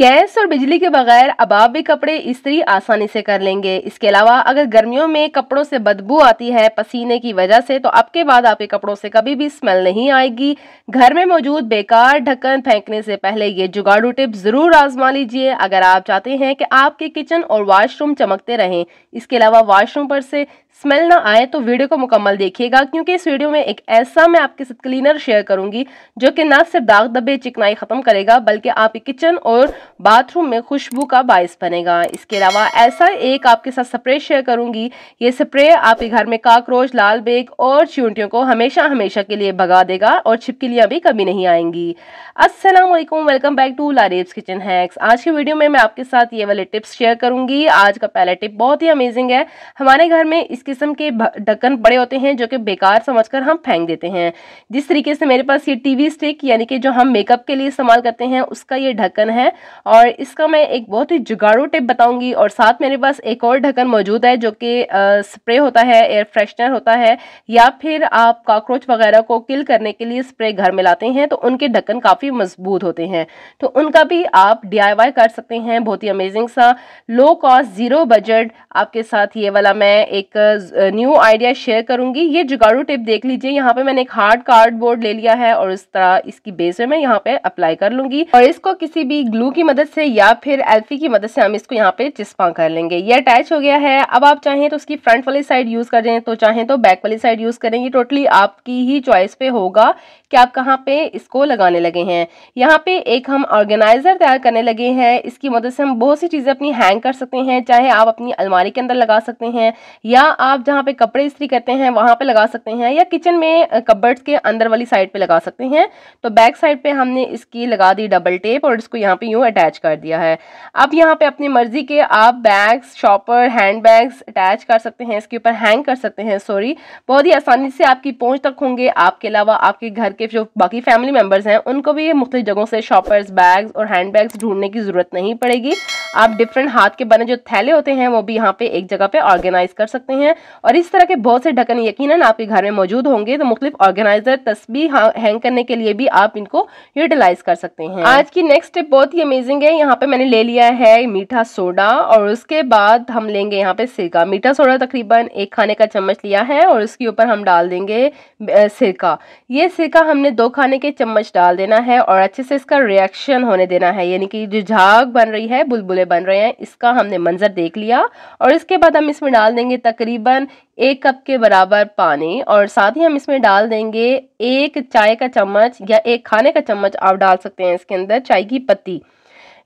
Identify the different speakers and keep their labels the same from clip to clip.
Speaker 1: gas और बिजली के बगैर अब आप भी कपड़े इस्त्री आसानी से कर लेंगे इसके अलावा अगर गर्मियों में कपड़ों से बदबू आती है पसीने की वजह से तो आपके बाद आपके कपड़ों से कभी भी स्मेल नहीं आएगी घर में मौजूद बेकार ढक्कन फेंकने से पहले ये जुगाड़ू टिप जरूर आजमा लीजिए अगर आप चाहते हैं कि आपके किचन और वॉशरूम चमकते रहें इसके अलावा वॉशरूम पर से स्मेल ना आए तो वीडियो को मुकम्मल देखिएगा क्योंकि इस वीडियो में एक ऐसा मैं आपके साथ क्लीनर शेयर करूंगी जो कि ना सिर्फ दाग दबे चिकनाई ख़त्म करेगा बल्कि आपके किचन और बाथरूम में खुशबू का बायस बनेगा इसके अलावा ऐसा एक आपके साथ स्प्रे शेयर करूंगी ये स्प्रे आपके घर में काकरोच लाल बेग और चूंटियों को हमेशा हमेशा के लिए भगा देगा और छिपकलियाँ भी कभी नहीं आएंगी असलम welcome back to Lareb's kitchen hacks आज की वीडियो में मैं आपके साथ ये वाले टिप्स शेयर करूंगी आज का पहला टिप बहुत ही अमेजिंग है हमारे घर में इस किस्म के ढक्कन पड़े होते हैं जो कि बेकार समझकर हम फेंक देते हैं जिस तरीके से मेरे पास ये टीवी स्टिक यानी कि जो हम मेकअप के लिए इस्तेमाल करते हैं उसका ये ढक्कन है और इसका मैं एक बहुत ही जुगाड़ू टिप बताऊंगी और साथ मेरे पास एक और ढक्कन मौजूद है जो कि स्प्रे होता है एयर फ्रेशनर होता है या फिर आप काक्रोच वगैरह को किल करने के लिए स्प्रे घर में लाते हैं तो उनके ढक्कन काफ़ी मजबूत होते हैं तो उनका भी आप डी कर सकते हैं बहुत ही अमेजिंग सा लो कॉस्ट ज़ीरो बजट आपके साथ ये वाला मैं एक न्यू आइडिया शेयर करूंगी ये जुगाड़ू टिप देख लीजिए यहाँ पे मैंने एक हार्ड कार्डबोर्ड ले लिया है और इस तरह इसकी बेस में मैं यहाँ पे अप्लाई कर लूंगी और इसको किसी भी ग्लू की मदद से या फिर एल्फी की मदद से हम इसको यहाँ पे चिस्पा कर लेंगे ये अटैच हो गया है अब आप चाहें तो उसकी फ्रंट वाली साइड यूज करें तो चाहें तो बैक वाली साइड यूज करेंगे टोटली आपकी ही चॉइस पे होगा कि आप कहाँ पे इसको लगाने लगे हैं यहाँ पे एक हम ऑर्गेनाइजर तैयार करने लगे हैं इसकी मदद से हम बहुत सी चीजें अपनी हैंग कर सकते हैं चाहे आप अपनी अलमारी के अंदर लगा सकते हैं या आप जहाँ पे कपड़े इस्त्री करते हैं वहाँ पे लगा सकते हैं या किचन में कबर्ड्स के अंदर वाली साइड पे लगा सकते हैं तो बैक साइड पे हमने इसकी लगा दी डबल टेप और इसको यहाँ पे यूँ अटैच कर दिया है अब यहाँ पे अपनी मर्जी के आप bags shopper hand bags attach कर सकते हैं इसके ऊपर हैंग कर सकते हैं सॉरी बहुत ही आसानी से आपकी पहुँच तक होंगे आपके अलावा आपके घर के जो बाकी फैमिली मेम्बर्स हैं उनको भी मुख्तु जगहों से शॉपर्स बैग्स और हैंड बैग्स ढूंढने की ज़रूरत नहीं पड़ेगी आप डिफरेंट हाथ के बने जो थैले होते हैं वो भी यहाँ पे एक जगह पे ऑर्गेनाइज कर सकते हैं और इस तरह के बहुत से ढक्कन यकीन आपके घर में मौजूद होंगे तो मुख्तलिफ ऑर्गेनाइजर तस्वीर हाँ, हैंग करने के लिए भी आप इनको यूटिलाइज कर सकते हैं आज की नेक्स्ट स्टेप बहुत ही अमेजिंग है यहाँ पे मैंने ले लिया है मीठा सोडा और उसके बाद हम लेंगे यहाँ पे सिरका मीठा सोडा तकरीबन एक खाने का चम्मच लिया है और उसके ऊपर हम डाल देंगे सिरका ये सिरका हमने दो खाने के चम्मच डाल देना है और अच्छे से इसका रिएक्शन होने देना है यानी कि जो झाग बन रही है बुलबुले बन रहे हैं इसका हमने मंजर देख लिया और इसके बाद हम इसमें डाल देंगे तकरीबन तकरीबन एक कप के बराबर पानी और साथ ही हम इसमें डाल देंगे एक चाय का चम्मच या एक खाने का चम्मच आप डाल सकते हैं इसके अंदर चाय की पत्ती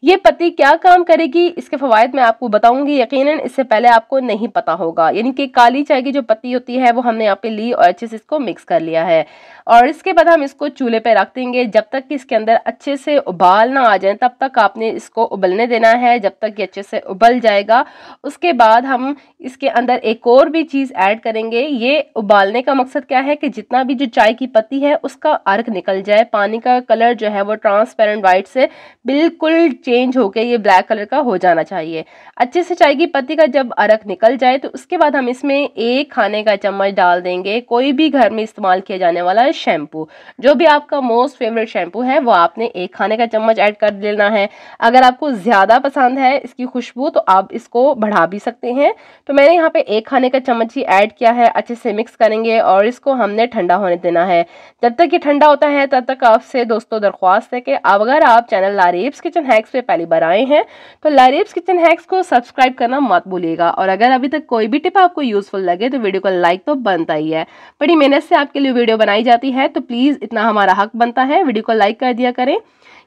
Speaker 1: ये पत्ती क्या काम करेगी इसके फवायद मैं आपको बताऊंगी यकीनन इससे पहले आपको नहीं पता होगा यानी कि काली चाय की जो पत्ती होती है वो हमने यहाँ पे ली और अच्छे से इसको मिक्स कर लिया है और इसके बाद हम इसको चूल्हे पे रख देंगे जब तक कि इसके अंदर अच्छे से उबाल ना आ जाए तब तक आपने इसको उबलने देना है जब तक ये अच्छे से उबल जाएगा उसके बाद हम इसके अंदर एक और भी चीज़ ऐड करेंगे ये उबालने का मकसद क्या है कि जितना भी जो चाय की पत्ती है उसका अर्क निकल जाए पानी का कलर जो है वो ट्रांसपेरेंट वाइट से बिल्कुल चेंज होकर ये ब्लैक कलर का हो जाना चाहिए अच्छे से चाय की पत्ती का जब अरक निकल जाए तो उसके बाद हम इसमें एक खाने का चम्मच डाल देंगे कोई भी घर में इस्तेमाल किया जाने वाला शैम्पू जो भी आपका मोस्ट फेवरेट शैम्पू है वो आपने एक खाने का चम्मच ऐड कर लेना है अगर आपको ज़्यादा पसंद है इसकी खुशबू तो आप इसको बढ़ा भी सकते हैं तो मैंने यहाँ पर एक खाने का चम्मच ही ऐड किया है अच्छे से मिक्स करेंगे और इसको हमने ठंडा होने देना है जब तक ये ठंडा होता है तब तक आपसे दोस्तों दरख्वास्त है कि अगर आप चैनल लारीब्स किचन हैक्स पे पहली बार आए हैं तो लारेब्स किचन हैक्स को सब्सक्राइब करना मत भूलिएगा और अगर अभी तक कोई भी टिप आपको यूजफुल लगे तो वीडियो को लाइक तो बनता ही है बड़ी मेहनत से आपके लिए वीडियो बनाई जाती है तो प्लीज़ इतना हमारा हक बनता है वीडियो को लाइक कर दिया करें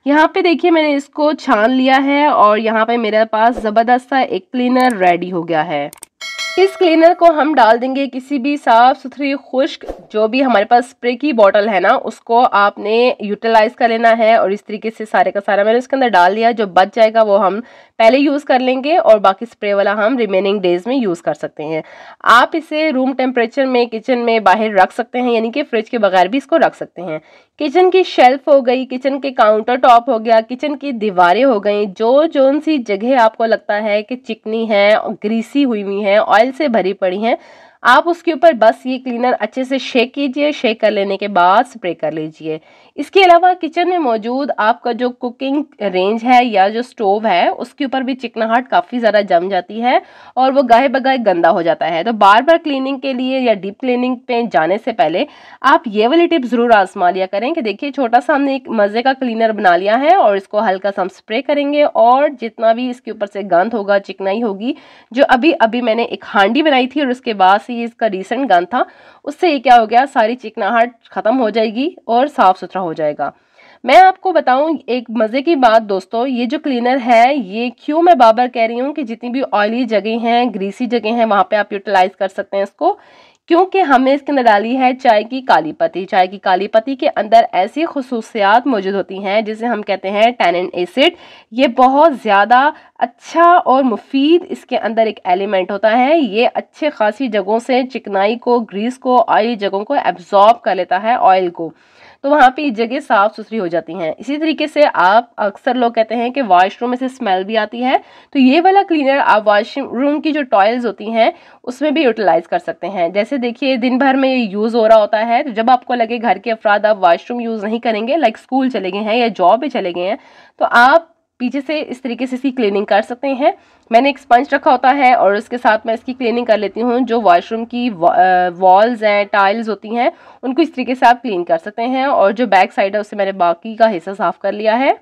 Speaker 1: यहाँ पे देखिए मैंने इसको छान लिया है और यहाँ पे मेरे पास ज़बरदस्त सा एक क्लीनर रेडी हो गया है इस क्लीनर को हम डाल देंगे किसी भी साफ़ सुथरी खुश्क जो भी हमारे पास स्प्रे की बॉटल है ना उसको आपने यूटिलाइज़ कर लेना है और इस तरीके से सारे का सारा मैंने उसके अंदर डाल दिया जो बच जाएगा वो हम पहले यूज़ कर लेंगे और बाकी स्प्रे वाला हम रिमेनिंग डेज में यूज़ कर सकते हैं आप इसे रूम टेम्परेचर में किचन में बाहर रख सकते हैं यानी कि फ्रिज के बगैर भी इसको रख सकते हैं किचन की शेल्फ हो गई किचन के काउंटर टॉप हो गया किचन की दीवारें हो गई जो जोन सी जगह आपको लगता है कि चिकनी है ग्रीसी हुई हुई है ऑयल से भरी पड़ी हैं आप उसके ऊपर बस ये क्लीनर अच्छे से शेक कीजिए शेक कर लेने के बाद स्प्रे कर लीजिए इसके अलावा किचन में मौजूद आपका जो कुकिंग रेंज है या जो स्टोव है उसके ऊपर भी चिकनाहट काफ़ी ज़्यादा जम जाती है और वो गाहे बगाहे गंदा हो जाता है तो बार बार क्लीनिंग के लिए या डीप क्लीनिंग पे जाने से पहले आप ये वाली टिप ज़रूर आजमा लिया करें कि देखिए छोटा सा हमने एक मज़े का क्लीनर बना लिया है और इसको हल्का सा हम स्प्रे करेंगे और जितना भी इसके ऊपर से गंद होगा चिकनाई होगी जो अभी अभी मैंने एक हांडी बनाई थी और उसके बाद से कि इसका रिसेंट गन था उससे ये क्या हो गया सारी चिकनाहट ख़त्म हो जाएगी और साफ़ सुथरा हो जाएगा मैं आपको बताऊं एक मज़े की बात दोस्तों ये जो क्लीनर है ये क्यों मैं बार बार कह रही हूँ कि जितनी भी ऑयली जगह हैं ग्रीसी जगह हैं वहाँ पे आप यूटिलाइज़ कर सकते हैं इसको क्योंकि हमने इसके अंदर डाली है चाय की काली पत्ती चाय की काली पत्ती के अंदर ऐसी खसूसियात मौजूद होती हैं जिसे हम कहते हैं टैनिन एसिड ये बहुत ज़्यादा अच्छा और मुफीद इसके अंदर एक एलिमेंट होता है ये अच्छे खासी जगहों से चिकनाई को ग्रीस को ऑयली जगहों को एब्जॉर्ब कर लेता है ऑयल को तो वहाँ पे जगह साफ सुथरी हो जाती हैं इसी तरीके से आप अक्सर लोग कहते हैं कि वॉशरूम में से स्मेल भी आती है तो ये वाला क्लीनर आप वॉशरूम की जो टॉयल्स होती हैं उसमें भी यूटिलाइज़ कर सकते हैं जैसे देखिए दिन भर में ये यूज़ हो रहा होता है तो जब आपको लगे घर के अफराद आप वॉशरूम यूज़ नहीं करेंगे लाइक स्कूल चले गए हैं या जॉब पर चले गए हैं तो आप पीछे से इस तरीके से इसकी क्लीनिंग कर सकते हैं मैंने एक स्पंज रखा होता है और उसके साथ मैं इसकी क्लीनिंग कर लेती हूँ जो वॉशरूम की वॉल्स हैं टाइल्स होती हैं उनको इस तरीके से आप क्लीन कर सकते हैं और जो बैक साइड है उससे मैंने बाकी का हिस्सा साफ़ कर लिया है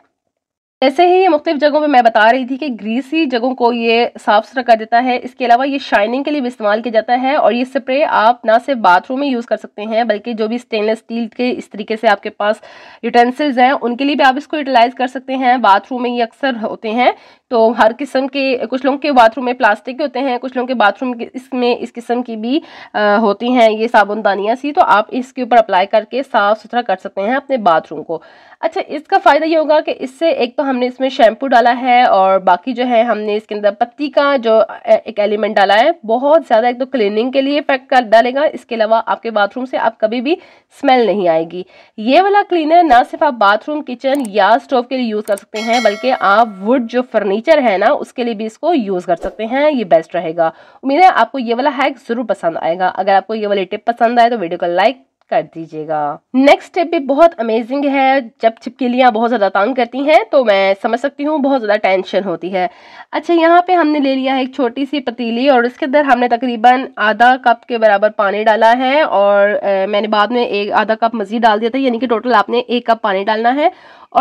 Speaker 1: ऐसे ही ये मुख्तलिफ जगहों पे मैं बता रही थी कि ग्रीसी जगहों को ये साफ़ सुथरा कर देता है इसके अलावा ये शाइनिंग के लिए भी इस्तेमाल किया जाता है और ये स्प्रे आप ना सिर्फ बाथरूम में यूज़ कर सकते हैं बल्कि जो भी स्टेनलेस स्टील के इस तरीके से आपके पास यूटेंसिल्स हैं उनके लिए भी आप इसको यूटिलाइज़ कर सकते हैं बाथरूम में ये अक्सर होते हैं तो हर किस्म के कुछ लोगों के बाथरूम में प्लास्टिक के होते हैं कुछ लोगों के बाथरूम इसमें इस किस्म की भी आ, होती हैं ये साबुनदानियाँ सी तो आप इसके ऊपर अप्लाई करके साफ़ सुथरा कर सकते हैं अपने बाथरूम को अच्छा इसका फ़ायदा ये होगा कि इससे एक तो हमने इसमें शैम्पू डाला है और बाकी जो है हमने इसके अंदर पत्ती का जो एक एलिमेंट डाला है बहुत ज़्यादा एक तो क्लिनिंग के लिए इफेक्ट कर डालेगा इसके अलावा आपके बाथरूम से आप कभी भी स्मेल नहीं आएगी ये वाला क्लीनर ना सिर्फ आप बाथरूम किचन या स्टोव के लिए यूज़ कर सकते हैं बल्कि आप वुड जो फर्नीचर फर्नीचर है ना उसके लिए भी इसको यूज़ कर सकते हैं ये बेस्ट रहेगा उम्मीद है आपको ये वाला हैक ज़रूर पसंद आएगा अगर आपको ये वाली टिप पसंद आए तो वीडियो को लाइक कर दीजिएगा नेक्स्ट स्टेप भी बहुत अमेजिंग है जब छिपकलियाँ बहुत ज़्यादा तंग करती हैं तो मैं समझ सकती हूँ बहुत ज़्यादा टेंशन होती है अच्छा यहाँ पे हमने ले लिया है एक छोटी सी पतीली और उसके अंदर हमने तकरीबन आधा कप के बराबर पानी डाला है और ए, मैंने बाद में एक आधा कप मज़ीद डाल दिया था यानी कि टोटल आपने एक कप पानी डालना है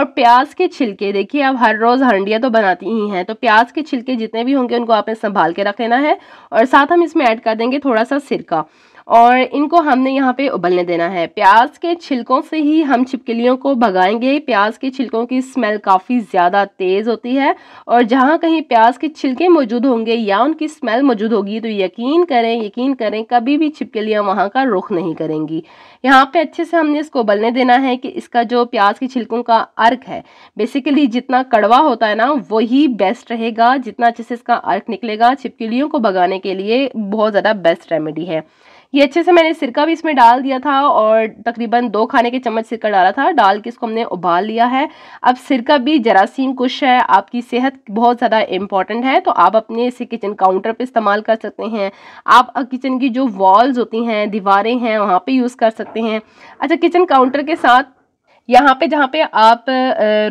Speaker 1: और प्याज के छिलके देखिए आप हर रोज़ हंडियाँ तो बनाती ही हैं तो प्याज के छिलके जितने भी होंगे उनको आपने संभाल के रख लेना है और साथ हम इसमें ऐड कर देंगे थोड़ा सा सिरका और इनको हमने यहाँ पे उबलने देना है प्याज के छिलकों से ही हम छिपकलियों को भगाएंगे प्याज के छिलकों की स्मेल काफ़ी ज़्यादा तेज़ होती है और जहाँ कहीं प्याज के छिलके मौजूद होंगे या उनकी स्मेल मौजूद होगी तो यकीन करें यकीन करें कभी भी छिपकलियाँ वहाँ का रुख नहीं करेंगी यहाँ पे अच्छे से हमने इसको उबलने देना है कि इसका जो प्याज के छिलकों का अर्क है बेसिकली जितना कड़वा होता है ना वही बेस्ट रहेगा जितना अच्छे से इसका अर्क निकलेगा छिपकलियों को भगाने के लिए बहुत ज़्यादा बेस्ट रेमेडी है ये अच्छे से मैंने सिरका भी इसमें डाल दिया था और तकरीबन दो खाने के चम्मच सिरका डाला था डाल के इसको हमने उबाल लिया है अब सिरका भी जरासीम कुश है आपकी सेहत बहुत ज़्यादा इंपॉर्टेंट है तो आप अपने इसे किचन काउंटर पर इस्तेमाल कर सकते हैं आप किचन की जो वॉल्स होती हैं दीवारें हैं वहाँ पर यूज़ कर सकते हैं अच्छा किचन काउंटर के साथ यहाँ पे जहाँ पे आप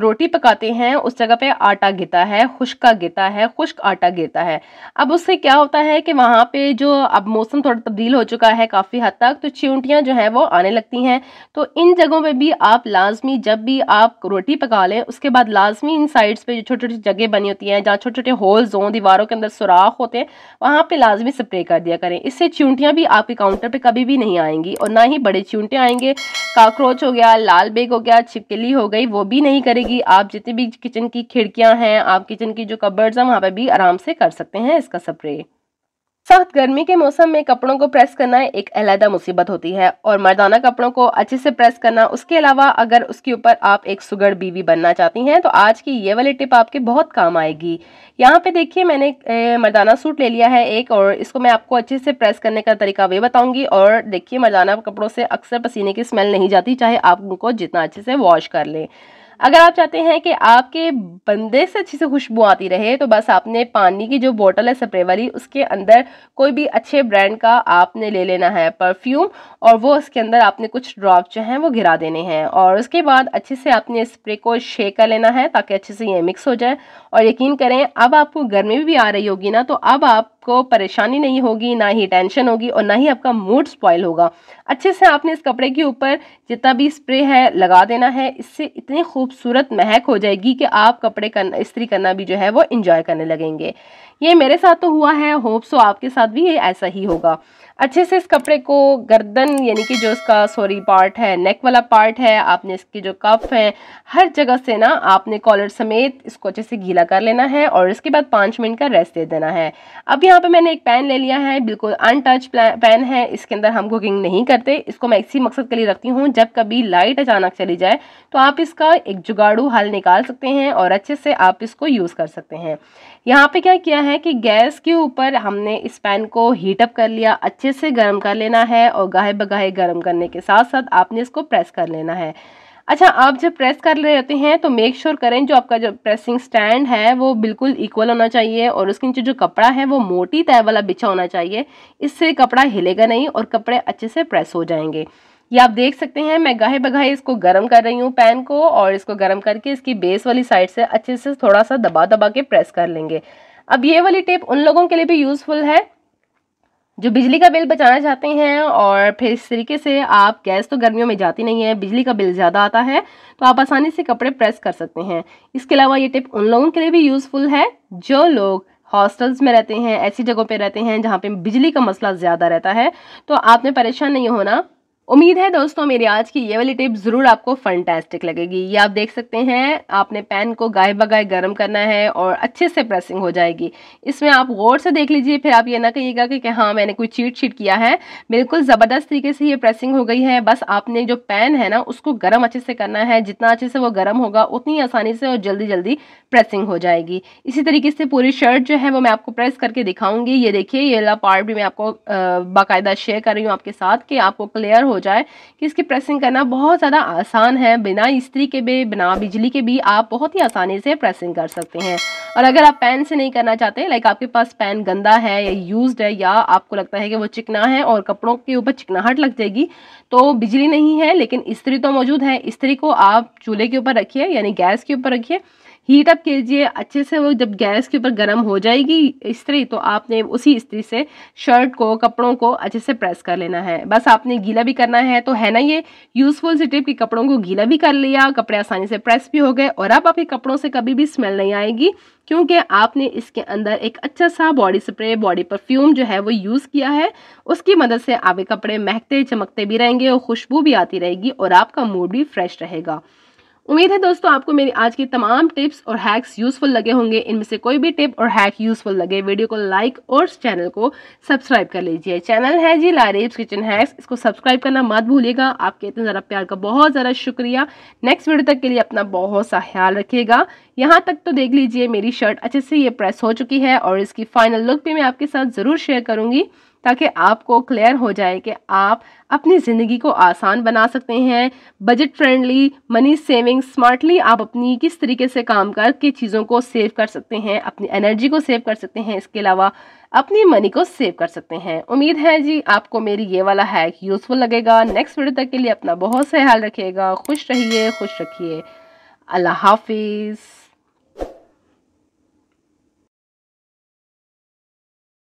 Speaker 1: रोटी पकाते हैं उस जगह पे आटा गिरता है खुश्का गिरता है खुश्क आटा गिरता है अब उससे क्या होता है कि वहाँ पे जो अब मौसम थोड़ा तब्दील हो चुका है काफ़ी हद तक तो चिंटियाँ जो हैं वो आने लगती हैं तो इन जगहों पे भी आप लाजमी जब भी आप रोटी पका लें उसके बाद लाजमी इन साइड्स पर जो छोटी छोटी जगह बनी होती हैं जहाँ छोटे छोटे होल्स हों दीवारों के अंदर सुराख होते हैं वहाँ पर लाजमी स्प्रे कर दिया करें इससे चिंटियाँ भी आपके काउंटर पर कभी भी नहीं आएंगी और ना ही बड़े चिंटियाँ आएंगे काकरोच हो गया लाल बेग हो गया छिपकली हो गई वो भी नहीं करेगी आप जितनी भी किचन की खिड़कियां हैं आप किचन की जो कबर्ड्स हैं वहां पर भी आराम से कर सकते हैं इसका स्प्रे सख्त गर्मी के मौसम में कपड़ों को प्रेस करना एक अलहदा मुसीबत होती है और मर्दाना कपड़ों को अच्छे से प्रेस करना उसके अलावा अगर उसके ऊपर आप एक सुगड़ बीवी बनना चाहती हैं तो आज की ये वाली टिप आपके बहुत काम आएगी यहाँ पे देखिए मैंने मर्दाना सूट ले लिया है एक और इसको मैं आपको अच्छे से प्रेस करने का तरीका वे बताऊँगी और देखिए मर्दाना कपड़ों से अक्सर पसीने की स्मेल नहीं जाती चाहे आप उनको जितना अच्छे से वॉश कर लें अगर आप चाहते हैं कि आपके बंदे से अच्छी से खुशबू आती रहे तो बस आपने पानी की जो बोतल है स्प्रे वाली उसके अंदर कोई भी अच्छे ब्रांड का आपने ले लेना है परफ्यूम और वो उसके अंदर आपने कुछ ड्रॉप जो हैं वो गिरा देने हैं और उसके बाद अच्छे से आपने स्प्रे को शेक कर लेना है ताकि अच्छे से ये मिक्स हो जाए और यकीन करें अब आपको गर्मी भी आ रही होगी ना तो अब आप आपको परेशानी नहीं होगी ना ही टेंशन होगी और ना ही आपका मूड स्पॉयल होगा अच्छे से आपने इस कपड़े के ऊपर जितना भी स्प्रे है लगा देना है इससे इतनी खूबसूरत महक हो जाएगी कि आप कपड़े करना इस्त्री करना भी जो है वो इंजॉय करने लगेंगे ये मेरे साथ तो हुआ है होप्स सो आपके साथ भी ये ऐसा ही होगा अच्छे से इस कपड़े को गर्दन यानी कि जो इसका सॉरी पार्ट है नेक वाला पार्ट है आपने इसकी जो कफ है हर जगह से ना आपने कॉलर समेत इसको अच्छे से गीला कर लेना है और इसके बाद पाँच मिनट का रेस्ट दे देना है अब यहाँ पे मैंने एक पैन ले लिया है बिल्कुल अनटच पैन है इसके अंदर हम कुकिंग नहीं करते इसको मैं इसी मकसद के लिए रखती हूँ जब कभी लाइट अचानक चली जाए तो आप इसका एक जुगाड़ू हल निकाल सकते हैं और अच्छे से आप इसको यूज़ कर सकते हैं यहाँ पे क्या किया है कि गैस के ऊपर हमने इस पैन को हीटअप कर लिया अच्छे से गर्म कर लेना है और गाहे बगाहे गर्म करने के साथ साथ आपने इसको प्रेस कर लेना है अच्छा आप जब प्रेस कर रहे होते हैं तो मेक श्योर sure करें जो आपका जो प्रेसिंग स्टैंड है वो बिल्कुल इक्वल होना चाहिए और उसके नीचे जो कपड़ा है वो मोटी तय वाला बिछा होना चाहिए इससे कपड़ा हिलेगा नहीं और कपड़े अच्छे से प्रेस हो जाएंगे ये आप देख सकते हैं मैं गाहे बगाहे इसको गर्म कर रही हूँ पैन को और इसको गर्म करके इसकी बेस वाली साइड से अच्छे से थोड़ा सा दबा दबा के प्रेस कर लेंगे अब ये वाली टिप उन लोगों के लिए भी यूज़फुल है जो बिजली का बिल बचाना चाहते हैं और फिर इस तरीके से आप गैस तो गर्मियों में जाती नहीं है बिजली का बिल ज़्यादा आता है तो आप आसानी से कपड़े प्रेस कर सकते हैं इसके अलावा ये टिप उन लोगों के लिए भी यूज़फुल है जो लोग हॉस्टल्स में रहते हैं ऐसी जगहों पे रहते हैं जहाँ पे बिजली का मसला ज़्यादा रहता है तो आपने परेशान नहीं होना उम्मीद है दोस्तों मेरी आज की ये वाली टिप ज़रूर आपको फंटेस्टिक लगेगी ये आप देख सकते हैं आपने पैन को गाय बगाए गर्म करना है और अच्छे से प्रेसिंग हो जाएगी इसमें आप गौर से देख लीजिए फिर आप ये ना कहिएगा कि, कि हाँ मैंने कोई चीट शीट किया है बिल्कुल ज़बरदस्त तरीके से ये प्रेसिंग हो गई है बस आपने जो पैन है ना उसको गर्म अच्छे से करना है जितना अच्छे से वो गर्म होगा उतनी आसानी से और जल्दी जल्दी प्रेसिंग हो जाएगी इसी तरीके से पूरी शर्ट जो है वो मैं आपको प्रेस करके दिखाऊंगी ये देखिए ये वाला पार्ट भी मैं आपको बाकायदा शेयर कर रही हूँ आपके साथ कि आपको क्लियर हो जाए कि इसकी प्रेसिंग करना बहुत ज़्यादा आसान है बिना इस्त्री के भी बिना बिजली के भी आप बहुत ही आसानी से प्रेसिंग कर सकते हैं और अगर आप पैन से नहीं करना चाहते लाइक आपके पास पैन गंदा है या यूज्ड है या आपको लगता है कि वो चिकना है और कपड़ों के ऊपर चिकनाहट लग जाएगी तो बिजली नहीं है लेकिन इस्त्री तो मौजूद है इस्त्री को आप चूल्हे के ऊपर रखिए यानी गैस के ऊपर रखिए हीट अप कीजिए अच्छे से वो जब गैस के ऊपर गर्म हो जाएगी इस्त्री तो आपने उसी इस्त्री से शर्ट को कपड़ों को अच्छे से प्रेस कर लेना है बस आपने गीला भी करना है तो है ना ये यूज़फुल सी टिप कि कपड़ों को गीला भी कर लिया कपड़े आसानी से प्रेस भी हो गए और अब आपके कपड़ों से कभी भी स्मेल नहीं आएगी क्योंकि आपने इसके अंदर एक अच्छा सा बॉडी स्प्रे बॉडी परफ्यूम जो है वो यूज़ किया है उसकी मदद से आपके कपड़े महकते चमकते भी रहेंगे और खुशबू भी आती रहेगी और आपका मूड भी फ्रेश रहेगा उम्मीद है दोस्तों आपको मेरी आज की तमाम टिप्स और हैक्स यूजफुल लगे होंगे इनमें से कोई भी टिप और हैक यूजफुल लगे वीडियो को लाइक और चैनल को सब्सक्राइब कर लीजिए चैनल है जी लारेब्स किचन हैक्स इसको सब्सक्राइब करना मत भूलिएगा आपके इतने ज़रा प्यार का बहुत ज़्यादा शुक्रिया नेक्स्ट वीडियो तक के लिए अपना बहुत सा ख्याल रखिएगा यहाँ तक तो देख लीजिए मेरी शर्ट अच्छे से ये प्रेस हो चुकी है और इसकी फाइनल लुक भी मैं आपके साथ ज़रूर शेयर करूँगी ताकि आपको क्लियर हो जाए कि आप अपनी ज़िंदगी को आसान बना सकते हैं budget friendly money saving smartly आप अपनी किस तरीके से काम करके चीज़ों को सेव कर सकते हैं अपनी एनर्जी को सेव कर सकते हैं इसके अलावा अपनी मनी को सेव कर सकते हैं उम्मीद है जी आपको मेरी ये वाला हैक यूज़फुल लगेगा नेक्स्ट वीडियो तक के लिए अपना बहुत सा ख्याल रखिएगा खुश रहिए खुश रखिए अल्लाह हाफिज़